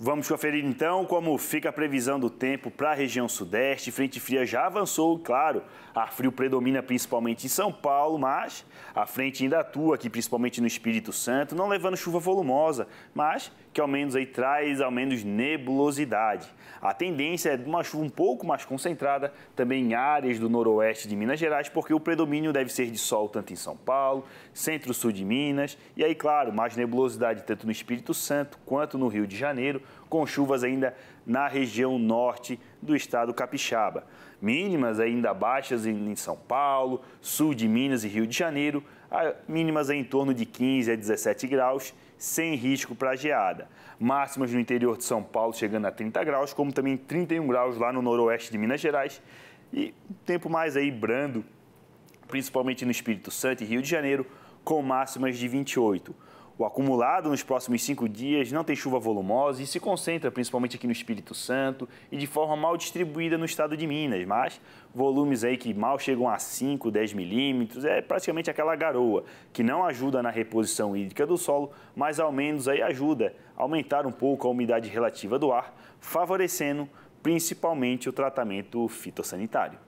Vamos conferir então como fica a previsão do tempo para a região sudeste. Frente fria já avançou, claro. Ar frio predomina principalmente em São Paulo, mas a frente ainda atua aqui, principalmente no Espírito Santo, não levando chuva volumosa, mas que ao menos aí traz ao menos nebulosidade. A tendência é de uma chuva um pouco mais concentrada também em áreas do noroeste de Minas Gerais, porque o predomínio deve ser de sol tanto em São Paulo, centro-sul de Minas, e aí, claro, mais nebulosidade tanto no Espírito Santo quanto no Rio de Janeiro com chuvas ainda na região norte do estado capixaba. Mínimas ainda baixas em São Paulo, sul de Minas e Rio de Janeiro, ah, mínimas em torno de 15 a 17 graus, sem risco para geada. Máximas no interior de São Paulo chegando a 30 graus, como também 31 graus lá no noroeste de Minas Gerais. E tempo mais aí brando, principalmente no Espírito Santo e Rio de Janeiro, com máximas de 28. O acumulado nos próximos cinco dias não tem chuva volumosa e se concentra principalmente aqui no Espírito Santo e de forma mal distribuída no estado de Minas, mas volumes aí que mal chegam a 5, 10 milímetros, é praticamente aquela garoa que não ajuda na reposição hídrica do solo, mas ao menos aí ajuda a aumentar um pouco a umidade relativa do ar, favorecendo principalmente o tratamento fitossanitário.